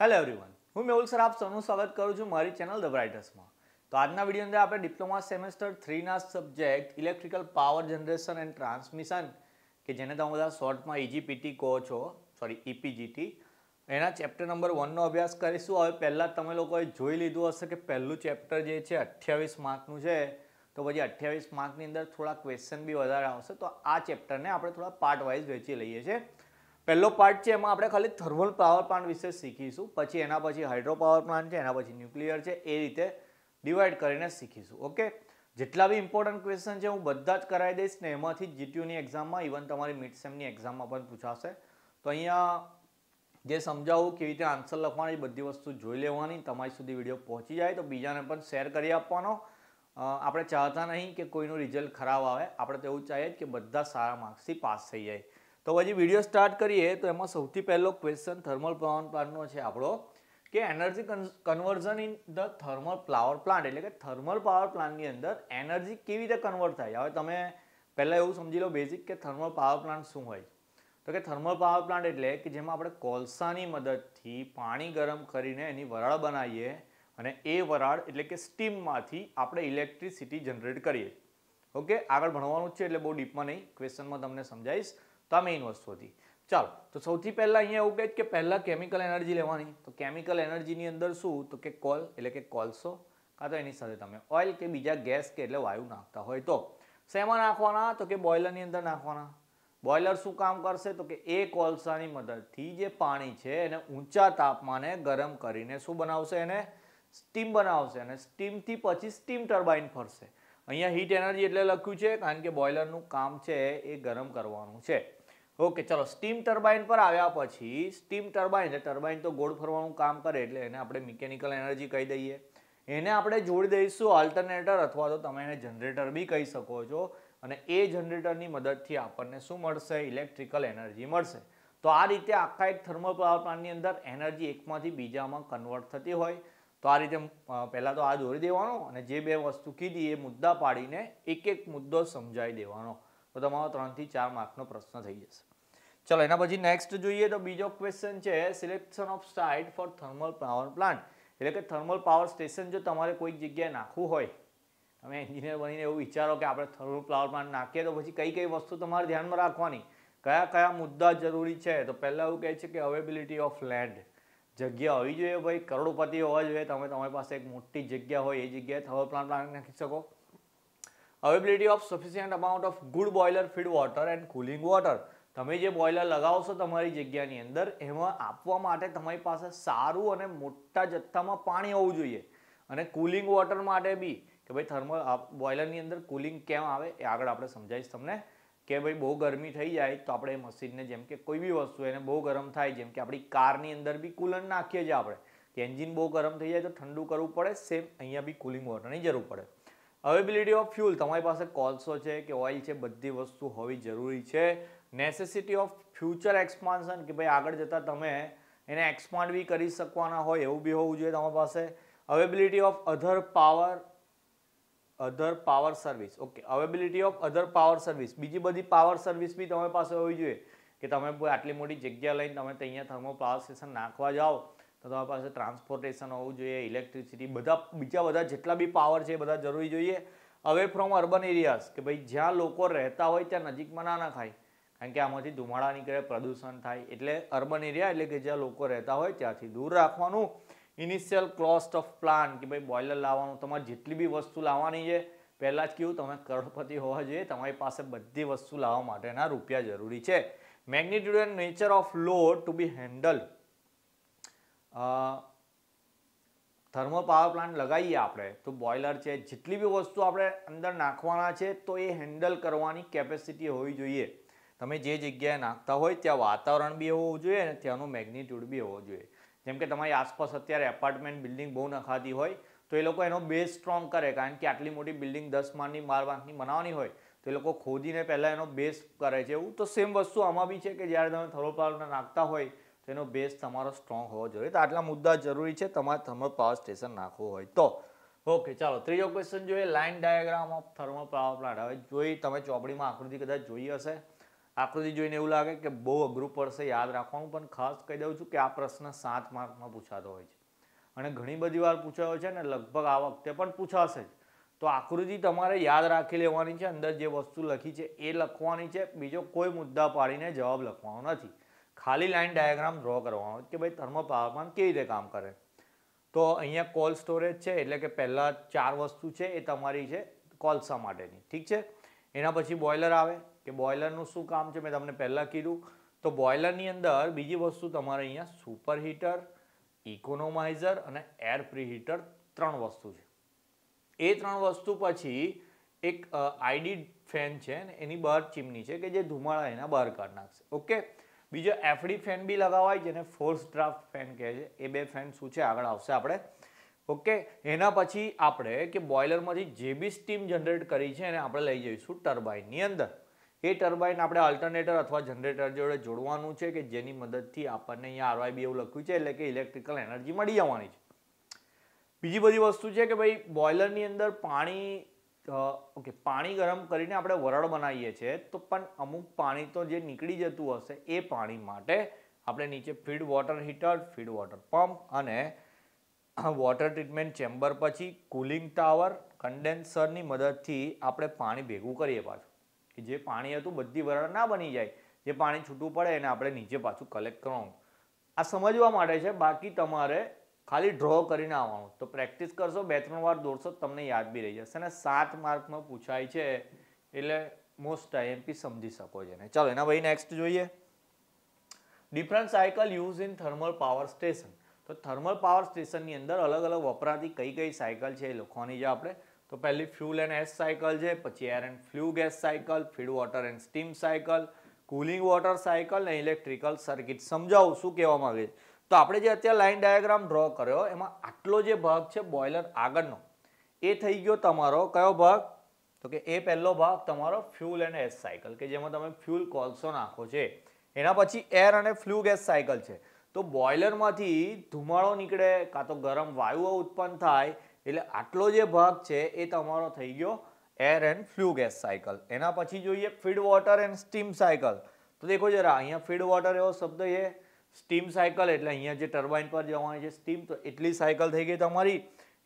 hello everyone હું Mehul sir આપ સૌનું સ્વાગત કરું છું મારી ચેનલ ધ બ્રાઇટર્સમાં તો આજના વિડીયો અંદર આપણે ડિપ્લોમા સેમેસ્ટર થ્રીના subject electrical power generation and transmission કે જેને તમે બધા શોર્ટમાં ઇજીપીટી e કહો છો સોરી ઇપીજીટી e એના ચેપ્ટર નંબર વનનો અભ્યાસ કરીશું હવે પહેલાં તમે લોકોએ જોઈ લીધું હશે કે પહેલું ચેપ્ટર જે છે અઠ્યાવીસ માર્કનું છે તો પછી અઠ્યાવીસ માર્કની અંદર થોડા ક્વેશ્ચન બી વધારે આવશે તો આ ચેપ્ટરને આપણે થોડા પાર્ટ વાઇઝ વેચી લઈએ છીએ પહેલો પાર્ટ છે એમાં આપણે ખાલી થર્મલ પાવર પ્લાન્ટ વિશે શીખીશું પછી એના પછી હાઇડ્રો પાવર પ્લાન્ટ છે એના પછી ન્યુક્લિયર છે એ રીતે ડિવાઈડ કરીને શીખીશું ઓકે જેટલા બી ઇમ્પોર્ટન્ટ ક્વેશ્ચન છે હું બધા જ કરાવી દઈશ ને એમાંથી જીટીયુની એક્ઝામમાં ઇવન તમારી મિડ સેમની એક્ઝામમાં પણ પૂછાશે તો અહીંયા જે સમજાવું કેવી રીતે આન્સર લખવાની બધી વસ્તુ જોઈ લેવાની તમારી સુધી વિડીયો પહોંચી જાય તો બીજાને પણ શેર કરી આપવાનો આપણે ચાહતા નહીં કે કોઈનું રિઝલ્ટ ખરાબ આવે આપણે તો એવું ચાહીએ કે બધા સારા માર્ક્સથી પાસ થઈ જાય તો પછી વિડીયો સ્ટાર્ટ કરીએ તો એમાં સૌથી પહેલો ક્વેશ્ચન થર્મલ પાવર પ્લાન્ટનો છે આપણો કે energy conversion in the thermal power plant એટલે કે થર્મલ પાવર પ્લાન્ટની અંદર એનર્જી કેવી રીતે કન્વર્ટ થાય હવે તમે પહેલાં એવું સમજી લો બેઝિક કે થર્મલ પાવર પ્લાન્ટ શું હોય તો કે થર્મલ પાવર પ્લાન્ટ એટલે કે જેમાં આપણે કોલસાની મદદથી પાણી ગરમ કરીને એની વરાળ બનાવીએ અને એ વરાળ એટલે કે સ્ટીમમાંથી આપણે ઇલેક્ટ્રિસિટી જનરેટ કરીએ ઓકે આગળ ભણવાનું છે એટલે બહુ ડીપમાં નહીં ક્વેશ્ચનમાં તમને સમજાવીશ તો આ મેઇન વસ્તુ હતી ચાલો તો સૌથી પહેલાં અહીંયા એવું કહે કે પહેલાં કેમિકલ એનર્જી લેવાની તો કેમિકલ એનર્જીની અંદર શું તો કે કોલ એટલે કે કોલસો કાં તો એની સાથે તમે ઓઇલ કે બીજા ગેસ કે એટલે વાયુ નાખતા હોય તો શેમાં નાખવાના તો કે બોઇલરની અંદર નાખવાના બોઇલર શું કામ કરશે તો કે એ કોલસાની મદદથી જે પાણી છે એને ઊંચા તાપમાને ગરમ કરીને શું બનાવશે એને સ્ટીમ બનાવશે અને સ્ટીમથી પછી સ્ટીમ ટર્બાઇન ફરશે અહીંયા હીટ એનર્જી એટલે લખ્યું છે કારણ કે બોઇલરનું કામ છે એ ગરમ કરવાનું છે ઓકે ચલો સ્ટીમ ટર્બાઇન પર આવ્યા પછી સ્ટીમ ટર્બાઇન ટર્બાઇન તો ગોળ ફરવાનું કામ કરે એટલે એને આપણે મિકેનિકલ એનર્જી કહી દઈએ એને આપણે જોડી દઈશું આલ્ટરનેટર અથવા તો તમે એને જનરેટર બી કહી શકો છો અને એ જનરેટરની મદદથી આપણને શું મળશે ઇલેક્ટ્રિકલ એનર્જી મળશે તો આ રીતે આખા એક થર્મલ પાવર પ્લાન્ટની અંદર એનર્જી એકમાંથી બીજામાં કન્વર્ટ થતી હોય તો આ રીતે પહેલાં તો આ દોરી દેવાનો અને જે બે વસ્તુ કીધી એ મુદ્દા પાડીને એક એક મુદ્દો સમજાવી દેવાનો તો તમારો ત્રણથી ચાર માર્કનો પ્રશ્ન થઈ જશે ચલો એના પછી નેક્સ્ટ જોઈએ તો બીજો ક્વેશ્ચન છે selection of site for thermal power plant એટલે કે થર્મલ પાવર સ્ટેશન જો તમારે કોઈક જગ્યાએ નાખવું હોય તમે એન્જિનિયર બનીને એવું વિચારો કે આપણે થર્મલ પાવર પ્લાન્ટ નાખીએ તો પછી કઈ કઈ વસ્તુ તમારે ધ્યાનમાં રાખવાની કયા કયા મુદ્દા જરૂરી છે તો પહેલાં એવું કહે છે કે અવેબિલિટી ઓફ લેન્ડ જગ્યા હોવી જોઈએ ભાઈ કરોડોપતિ હોવા જોઈએ તમે તમારી પાસે એક મોટી જગ્યા હોય એ જગ્યાએ થર્મલ પ્લાન્ટ પ્લાન્ટ નાખી શકો availability of sufficient amount of good boiler feed water and cooling water તમે જે બોઇલર લગાવશો તમારી જગ્યાની અંદર એમાં આપવા માટે તમારી પાસે સારું અને મોટા જથ્થામાં પાણી હોવું જોઈએ અને કુલિંગ વોટર માટે બી કે ભાઈ થર્મલ બોઇલરની અંદર કુલિંગ કેમ આવે એ આગળ આપણે સમજાવીશ તમને કે ભાઈ બહુ ગરમી થઈ જાય તો આપણે મશીનને જેમ કે કોઈ બી વસ્તુ એને બહુ ગરમ થાય જેમ કે આપણી કારની અંદર બી કુલર નાખીએ છીએ આપણે એન્જિન બહુ ગરમ થઈ જાય તો ઠંડુ કરવું પડે સેમ અહીંયા બી કુલિંગ વોટરની જરૂર પડે અવેબિલિટી ઓફ ફ્યુલ તમારી પાસે કોલસો છે કે ઓઇલ છે બધી વસ્તુ હોવી જરૂરી છે નેસેસિટી ઓફ ફ્યુચર એક્સપાન્શન કે ભાઈ આગળ જતાં તમે એને એક્સપાન્ડ બી કરી શકવાના હોય એવું બી હોવું જોઈએ તમારી પાસે availability of other power other power service okay availability of other power service બીજી બધી પાવર સર્વિસ બી તમારી પાસે હોવી જોઈએ કે તમે આટલી મોટી જગ્યા લઈને તમે અહીંયા થર્મો પાવર સ્ટેશન નાખવા જાઓ તો તમારી પાસે ટ્રાન્સપોર્ટેશન હોવું જોઈએ ઇલેક્ટ્રિસિટી બધા બીજા બધા જેટલા બી પાવર છે એ બધા જરૂરી જોઈએ અવે ફ્રોમ અર્બન એરિયાઝ કે ભાઈ જ્યાં લોકો રહેતા હોય ત્યાં નજીકમાં ના ના ખાય કારણ કે આમાંથી ધુમાડા નીકળે પ્રદૂષણ થાય એટલે અર્બન એરિયા એટલે કે જ્યાં લોકો રહેતા હોય ત્યાંથી દૂર રાખવાનું ઇનિશિયલ કોસ્ટ ઓફ પ્લાન કે ભાઈ બોઇલર લાવવાનું તમારે જેટલી બી વસ્તુ લાવવાની છે પહેલાં જ કહ્યું તમે કરોડપતિ હોવા જોઈએ તમારી પાસે બધી વસ્તુ લાવવા માટેના રૂપિયા જરૂરી છે magnitude and nature of load to be handle thermo power plant લગાવીએ આપણે તો બોઇલર છે જેટલી બી વસ્તુ આપણે અંદર નાખવાના છે તો એ હેન્ડલ કરવાની કેપેસિટી હોવી જોઈએ તમે જે જગ્યાએ નાખતા હોય ત્યાં વાતાવરણ બી હોવું જોઈએ અને ત્યાંનું મેગ્નિટ્યુડ બી હોવું જોઈએ જેમ કે તમારી આસપાસ અત્યારે એપાર્ટમેન્ટ બિલ્ડિંગ બહુ નખાતી હોય તો એ લોકો એનો બેઝ સ્ટ્રોંગ કરે કારણ કે આટલી મોટી બિલ્ડિંગ દસ માળની બાર માળની બનાવવાની હોય તો એ લોકો ખોદીને પહેલાં એનો બેઝ કરે છે એવું તો સેમ વસ્તુ આમાં બી છે કે જ્યારે તમે થર્મોપાવર નાખતા હોય તો એનો બેઝ તમારો સ્ટ્રોંગ હોવો જોઈએ તો આટલા મુદ્દા જરૂરી છે તમારે થર્મલ પાવર સ્ટેશન નાખવું હોય તો ઓકે ચાલો ત્રીજો ક્વેશ્ચન જોઈએ line diagram of thermal power plant હવે જોઈ તમે ચોપડીમાં આકૃતિ કદાચ જોઈ હશે આકૃતિ જોઈને એવું લાગે કે બહુ અઘરું પડશે યાદ રાખવાનું પણ ખાસ કહી દઉં છું કે આ પ્રશ્ન સાત માર્કમાં પૂછાતો હોય છે અને ઘણી બધી વાર પૂછાયો છે ને લગભગ આ વખતે પણ પૂછાશે જ તો આકૃતિ તમારે યાદ રાખી લેવાની છે અંદર જે વસ્તુ લખી છે એ લખવાની છે બીજો કોઈ મુદ્દા પાડીને જવાબ લખવાનો નથી ખાલી લાઈન ડાયાગ્રામ ડ્રો કરવાનો કે ભાઈ થર્મલ પાવરમાં કેવી રીતે કામ કરે તો અહીંયા કોલ સ્ટોરેજ છે એટલે કે પહેલાં ચાર વસ્તુ છે એ તમારી છે કોલસા માટેની ઠીક છે એના પછી બોઇલર આવે કે બોઇલરનું શું કામ છે મેં તમને પહેલાં કીધું તો બોઇલરની અંદર બીજી વસ્તુ તમારે અહીંયા સુપર હીટર ઇકોનોમાઇઝર અને એર પ્રીહીટર ત્રણ વસ્તુ છે એ ત્રણ વસ્તુ પછી એક આઈડી ફેન છે ને એની બહાર ચીમની છે કે જે ધુમાળા એના બહાર કાઢ નાખશે ઓકે બીજો એફડી ફેન બી લગાવાય જેને ફોર્સ ડ્રાફ્ટ ફેન કહે છે એ બે ફેન શું છે આગળ આવશે આપણે ઓકે એના પછી આપણે કે બોઇલરમાંથી જે બી સ્ટીમ જનરેટ કરી છે એને આપણે લઈ જઈશું ટર્બાઇનની અંદર એ ટર્બાઇન આપણે અલ્ટરનેટર અથવા જનરેટર જોડે જોડવાનું છે કે જેની મદદથી આપણને અહીંયા આરવાય બી એવું લખ્યું છે એટલે કે ઇલેક્ટ્રિકલ એનર્જી મળી જવાની છે બીજી બધી વસ્તુ છે કે ભાઈ બોઇલરની અંદર પાણી ઓકે પાણી ગરમ કરીને આપણે વરળ બનાવીએ છીએ તો પણ અમુક પાણી તો જે નીકળી જતું હશે એ પાણી માટે આપણે નીચે feed water heater feed water pump અને વોટર ટ્રીટમેન્ટ ચેમ્બર પછી કુલિંગ ટાવર કન્ડેન્સરની મદદથી આપણે પાણી ભેગું કરીએ પાછું કે જે પાણી હતું બધી વરાળ ના બની જાય જે પાણી છૂટું પડે એને આપણે નીચે પાછું કલેક્ટ કરવાનું આ સમજવા માટે છે બાકી તમારે ખાલી ડ્રો કરીને આવવાનું તો પ્રેક્ટિસ કરશો બે ત્રણ વાર દોડશો તમને યાદ બી રહી જશે અને સાત માર્કમાં પૂછાય છે એટલે મોસ્ટ આઈએમપી સમજી શકો છો ને ચાલો એના ભાઈ નેક્સ્ટ જોઈએ different cycle use in thermal power station તો થર્મલ પાવર સ્ટેશનની અંદર અલગ અલગ વપરાતી કઈ કઈ સાયકલ છે એ લખવાની છે આપણે તો પહેલી ફ્યુલ એન્ડ એસ સાયકલ છે પછી air and flue gas cycle feed water and steam cycle cooling water cycle ને ઇલેક્ટ્રિકલ સર્કિટ સમજાવું શું કહેવા માગે છે તો આપણે જે અત્યારે લાઇન ડાયાગ્રામ ડ્રો કર્યો એમાં આટલો જે ભાગ છે બોઇલર આગળનો એ થઈ ગયો તમારો કયો ભાગ તો કે એ પહેલો ભાગ તમારો ફ્યુલ એન્ડ એસ સાયકલ કે જેમાં તમે ફ્યુલ કોલસો નાખો છે એના પછી એર અને ફ્લુ ગેસ સાયકલ છે તો બોઇલરમાંથી ધુમાડો નીકળે કાં તો ગરમ વાયુઓ ઉત્પન્ન થાય એટલે આટલો જે ભાગ છે એ તમારો થઈ ગયો air and flue gas cycle એના પછી જોઈએ feed water and steam cycle તો દેખો જરા અહીંયા ફીડ વોટર એવો શબ્દ છે સ્ટીમ સાયકલ એટલે અહીંયા જે ટર્બાઇન પર જવાની છે સ્ટીમ તો એટલી સાયકલ થઈ ગઈ તમારી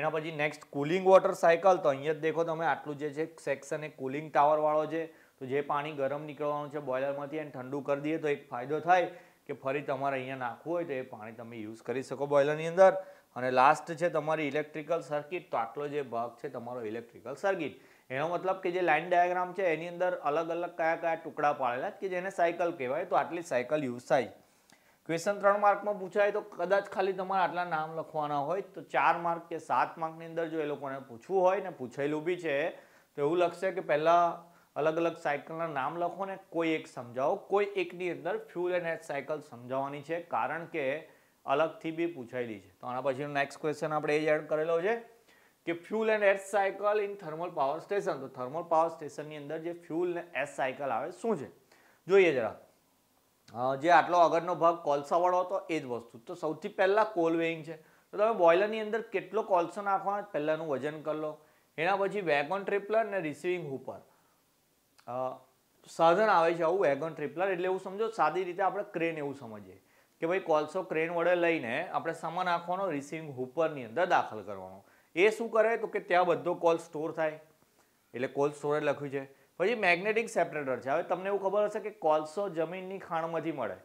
એના પછી નેક્સ્ટ કુલિંગ વોટર સાયકલ તો અહીંયા જ દેખો તમે આટલું જે છે સેક્શન એ કુલિંગ ટાવરવાળો છે તો જે પાણી ગરમ નીકળવાનું છે બોઇલરમાંથી એને ઠંડુ કરી દઈએ તો એક ફાયદો થાય કે ફરી તમારે અહીંયા નાખવું હોય તો એ પાણી તમે યુઝ કરી શકો બોઇલરની અંદર અને લાસ્ટ છે તમારી ઇલેક્ટ્રિકલ સર્કિટ તો આટલો જે ભાગ છે તમારો ઇલેક્ટ્રિકલ સર્કિટ એનો મતલબ કે જે લાઇન ડાયાગ્રામ છે એની અંદર અલગ અલગ કયા કયા ટુકડા પાડેલા કે જેને સાયકલ કહેવાય તો આટલી સાયકલ યુઝ થાય ક્વેશ્ચન ત્રણ માર્કમાં પૂછાય તો કદાચ ખાલી તમારે આટલા નામ લખવાના હોય તો ચાર માર્ક કે સાત માર્કની અંદર જો એ લોકોને પૂછવું હોય ને પૂછેલું બી છે તો એવું લખશે કે પહેલાં અલગ અલગ સાયકલના નામ લખો ને કોઈ એક સમજાવો કોઈ એકની અંદર ફ્યુલ એન્ડ હેચ સાયકલ સમજાવવાની છે કારણ કે અલગથી બી પૂછાયેલી છે તો આના પછીનો નેક્સ્ટ ક્વેશ્ચન આપણે એ જ એડ કરેલો છે કે fuel and ash cycle in thermal power station તો થર્મલ પાવર સ્ટેશનની અંદર જે ફ્યુલ ને એચ સાયકલ આવે શું છે જોઈએ જરા જે આટલો આગળનો ભાગ કોલસાવાળો હતો એ જ વસ્તુ તો સૌથી પહેલાં કોલ કોલવેઇંગ છે તો તમે બોઇલરની અંદર કેટલો કોલસો નાખવાનો પહેલાંનું વજન કરી લો એના પછી વેગોન ઓન ટ્રિપલર ને રિસિવિંગ ઉપર સાધન આવે છે આવું વેગન ટ્રિપલર એટલે એવું સમજો સાદી રીતે આપણે ક્રેન એવું સમજીએ કે ભાઈ કોલસો ક્રેન વડે લઈને આપણે સામાન નાખવાનો રિસીવિંગ હુપરની અંદર દાખલ કરવાનો એ શું કરે તો કે ત્યાં બધો કોલ સ્ટોર થાય એટલે કોલ સ્ટોરેજ લખ્યું છે પછી મેગ્નેટિક સેપરેટર છે હવે તમને એવું ખબર હશે કે કોલસો જમીનની ખાણમાંથી મળે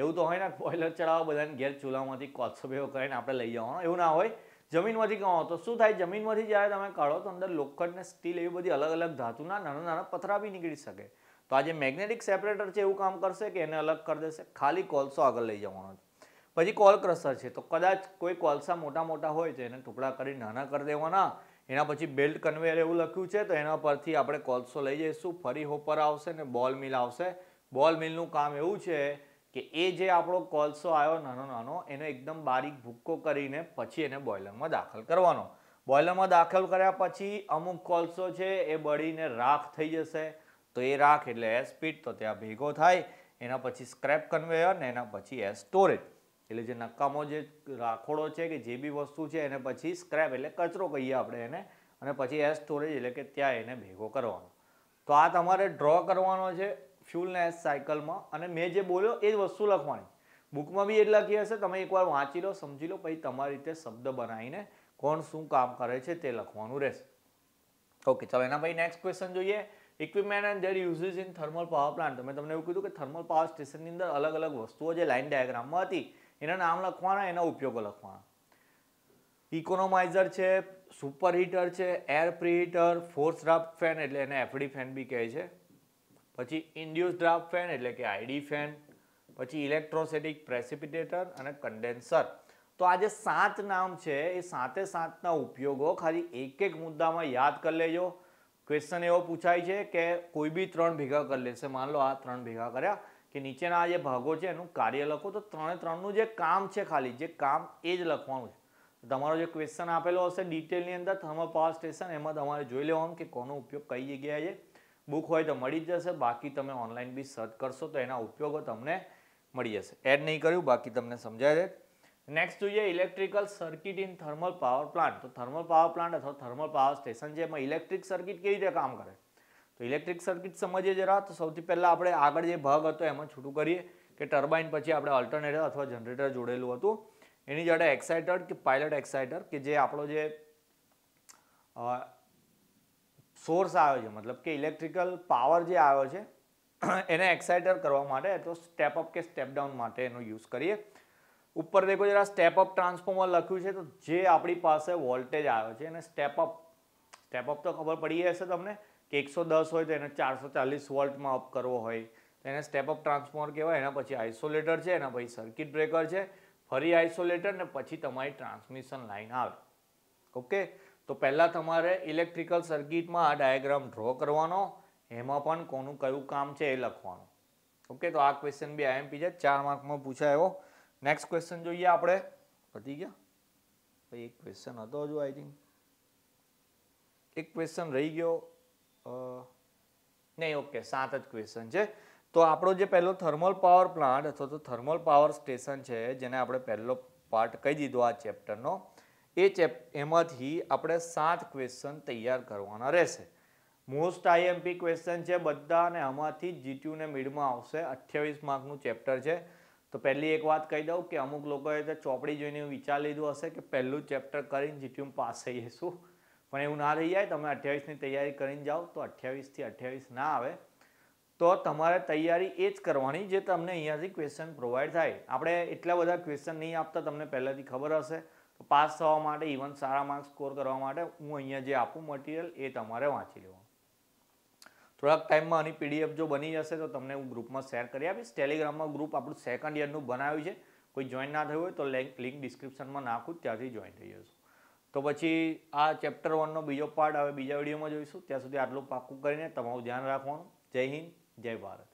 એવું તો હોય ને બોઇલર ચડાવવા બધાને ગેર ચૂલામાંથી કોલસો ભેગો કરીને આપણે લઈ જવાનો એવું ના હોય જમીનમાંથી કાઢો તો શું થાય જમીનમાંથી જ્યારે તમે કાઢો તો અંદર લોખંડ ને સ્ટીલ એવી બધી અલગ અલગ ધાતુના નાના નાના પથરા બી નીકળી શકે તો આ જે મેગ્નેટિક સેપરેટર છે એવું કામ કરશે કે એને અલગ કરી દેશે ખાલી કોલસો આગળ લઈ જવાનો પછી કોલ ક્રશર છે તો કદાચ કોઈ કોલસા મોટા મોટા હોય છે એને ટુકડા કરી નાના કરી દેવાના એના પછી બેલ્ટ કન્વેયર એવું લખ્યું છે તો એના પરથી આપણે કોલસો લઈ જઈશું ફરી હોપર આવશે ને બોલ મિલ આવશે બોલ મિલનું કામ એવું છે કે એ જે આપણો કોલસો આવ્યો નાનો નાનો એનો એકદમ બારીક ભૂક્કો કરીને પછી એને બોઇલરમાં દાખલ કરવાનો બોઇલરમાં દાખલ કર્યા પછી અમુક કોલસો છે એ બળીને રાખ થઈ જશે તો એ રાખ એટલે એ સ્પીડ તો ત્યાં ભેગો થાય એના પછી સ્ક્રેપ કન્વેયર ને એના પછી એ સ્ટોરેજ એટલે જે નકામો જે રાખોડો છે કે જે બી વસ્તુ છે એને પછી સ્ક્રેપ એટલે કચરો કહીએ આપણે એને અને પછી એ સ્ટોરેજ એટલે કે ત્યાં એને ભેગો કરવાનો તો આ તમારે ડ્રો કરવાનો છે ફ્યુલનેસ સાયકલમાં અને મેં જે બોલ્યો એ જ વસ્તુ લખવાની બુકમાં બી એટલા લખી હશે તમે એકવાર વાંચી લો સમજી લો પછી તમારી રીતે શબ્દ બનાવીને કોણ શું કામ કરે છે તે લખવાનું રહેશે ઓકે ચાલો એના પછી નેક્સ્ટ ક્વેશ્ચન જોઈએ equipment and their uses in thermal power plant મેં તમને એવું કીધું કે થર્મલ પાવર સ્ટેશનની અંદર અલગ અલગ વસ્તુઓ જે લાઇન ડાયાગ્રામમાં હતી એના નામ લખવાના એના ઉપયોગો લખવાના ઇકોનોમાઇઝર છે સુપર હીટર છે air pre heater force draft fan એટલે એને એફડી ફેન બી કહે છે પછી ઇન્ડ્યુસ ડ્રાફ્ટ ફેન એટલે કે આઈડી ફેન પછી ઇલેક્ટ્રોસ્ટેટિક પ્રેસિપિટેટર અને કન્ડેન્સર તો આ જે સાત નામ છે એ સાતે સાતના ઉપયોગો ખાલી એક એક મુદ્દામાં યાદ કરી લેજો ક્વેશ્ચન એવો પૂછાય છે કે કોઈ બી ત્રણ ભેગા કરી લેશે માન લો આ ત્રણ ભેગા કર્યા કે નીચેના આ જે ભાગો છે એનું કાર્ય લખો તો ત્રણે ત્રણનું જે કામ છે ખાલી જે કામ એ જ લખવાનું છે તમારો જે ક્વેશ્ચન આપેલો હશે ડિટેલની અંદર થર્મલ પાવર સ્ટેશન એમાં તમારે જોઈ લેવાનું કે કોનો ઉપયોગ કઈ જગ્યાએ છે બુક હોય તો મળી જ જશે બાકી તમે ઓનલાઈન બી સર્ચ કરશો તો એના ઉપયોગો તમને મળી જશે એડ નહીં કર્યું બાકી તમને સમજાય દે નેક્સ્ટ જોઈએ electrical circuit in thermal power plant તો થર્મલ પાવર પ્લાન્ટ અથવા થર્મલ પાવર સ્ટેશન છે એમાં ઇલેક્ટ્રિક સર્કિટ કેવી રીતે કામ કરે તો ઇલેક્ટ્રિક સર્કિટ સમજીએ જરા તો સૌથી પહેલાં આપણે આગળ જે ભાગ હતો એમાં છૂટું કરીએ કે ટર્બાઇન પછી આપણે અલ્ટરનેટર અથવા જનરેટર જોડેલું હતું એની જોડે એક્સાઇટર કે પાયલટ એક્સાઇટર કે જે આપણો જે સોર્સ આવ્યો છે મતલબ કે ઇલેક્ટ્રિકલ પાવર જે આવ્યો છે એને એક્સાઇટર કરવા માટે તો સ્ટેપ અપ કે સ્ટેપ ડાઉન માટે એનો યુઝ કરીએ ઉપર દેખો જરા સ્ટેપ અપ ટ્રાન્સફોર્મર લખ્યું છે તો જે આપણી પાસે વોલ્ટેજ આવ્યો છે એને સ્ટેપ અપ સ્ટેપ અપ તો ખબર પડી હશે તમને કે એકસો દસ હોય તો એને ચારસો ચાલીસ વોલ્ટમાં અપ કરવો હોય તો એને સ્ટેપ અપ ટ્રાન્સફોર્મર કહેવાય એના પછી આઇસોલેટર છે એના પછી સર્કિટ બ્રેકર છે ફરી આઇસોલેટર ને પછી તમારી ટ્રાન્સમિશન લાઇન આવે ઓકે તો પહેલાં તમારે ઇલેક્ટ્રિકલ સર્કિટમાં આ ડાયાગ્રામ ડ્રો કરવાનો એમાં પણ કોનું કયું કામ છે એ લખવાનું ઓકે તો આ ક્વેશ્ચન બી આઈએમપી છે ચાર માર્કમાં પૂછાયો નેક્સ્ટ ક્વેશ્ચન જોઈએ આપણે પતી ગયા ભાઈ એક ક્વેશ્ચન હતો હજુ આઈ થિંક એક ક્વેશ્ચન રહી ગયો નહીં ઓકે સાત જ ક્વેશ્ચન છે તો આપણો જે પહેલો થર્મલ પાવર પ્લાન્ટ અથવા તો થર્મલ પાવર સ્ટેશન છે જેને આપણે પહેલો પાર્ટ કહી દીધો આ ચેપ્ટરનો એ ચેપ એમાંથી આપણે સાત ક્વેશ્ચન તૈયાર કરવાના રહેશે મોસ્ટ આઈએમપી ક્વેશ્ચન છે બધા અને આમાંથી જીટીયુને મિડમાં આવશે અઠ્યાવીસ માર્કનું ચેપ્ટર છે તો પહેલી એક વાત કહી દઉં કે અમુક લોકોએ તો ચોપડી જોઈને વિચાર લીધું હશે કે પહેલું ચેપ્ટર કરીને જીટીયુ પાસ થઈ જઈશું પણ એવું ના રહી જાય તમે અઠ્યાવીસની તૈયારી કરીને જાઓ તો અઠ્યાવીસથી અઠ્યાવીસ ના આવે તો તમારે તૈયારી એ જ કરવાની જે તમને અહીંયાથી ક્વેશ્ચન પ્રોવાઈડ થાય આપણે એટલા બધા ક્વેશ્ચન નહીં આપતા તમને પહેલાંથી ખબર હશે પાસ થવા માટે ઇવન સારા માર્ક્સ સ્કોર કરવા માટે હું અહીંયા જે આપું મટીરિયલ એ તમારે વાંચી લેવાનું થોડાક ટાઈમમાં આની પીડીએફ જો બની જશે તો તમને હું ગ્રુપમાં શેર કરી આપીશ ટેલિગ્રામમાં ગ્રુપ આપણું સેકન્ડ યરનું બનાવ્યું છે કોઈ જોઈન ના થયું હોય તો લિંક ડિસ્ક્રિપ્શનમાં નાખું ત્યાંથી જોઈન થઈ જશું તો પછી આ ચેપ્ટર વનનો બીજો પાર્ટ હવે બીજા વિડીયોમાં જોઈશું ત્યાં સુધી આટલું પાકું કરીને તમારું ધ્યાન રાખવાનું જય હિન્દ જય ભારત